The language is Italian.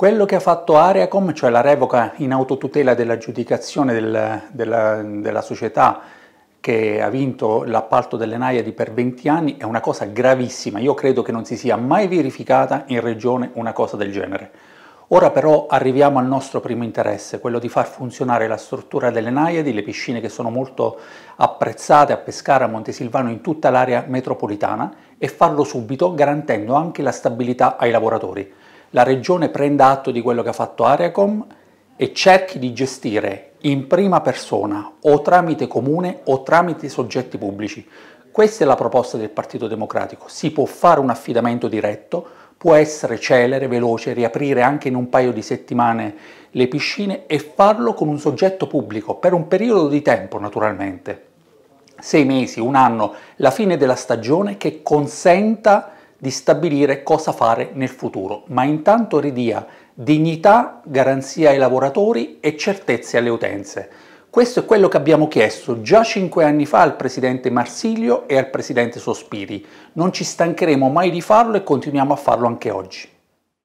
Quello che ha fatto Ariacom, cioè la revoca in autotutela dell'aggiudicazione del, della, della società che ha vinto l'appalto delle Naiadi per 20 anni è una cosa gravissima, io credo che non si sia mai verificata in regione una cosa del genere. Ora però arriviamo al nostro primo interesse, quello di far funzionare la struttura delle Naiadi, le piscine che sono molto apprezzate a Pescara, a Montesilvano, in tutta l'area metropolitana e farlo subito garantendo anche la stabilità ai lavoratori la Regione prenda atto di quello che ha fatto Ariacom e cerchi di gestire in prima persona o tramite comune o tramite soggetti pubblici. Questa è la proposta del Partito Democratico. Si può fare un affidamento diretto, può essere celere, veloce, riaprire anche in un paio di settimane le piscine e farlo con un soggetto pubblico per un periodo di tempo naturalmente. Sei mesi, un anno, la fine della stagione che consenta di stabilire cosa fare nel futuro, ma intanto ridia dignità, garanzia ai lavoratori e certezze alle utenze. Questo è quello che abbiamo chiesto già cinque anni fa al presidente Marsilio e al presidente Sospiri. Non ci stancheremo mai di farlo e continuiamo a farlo anche oggi.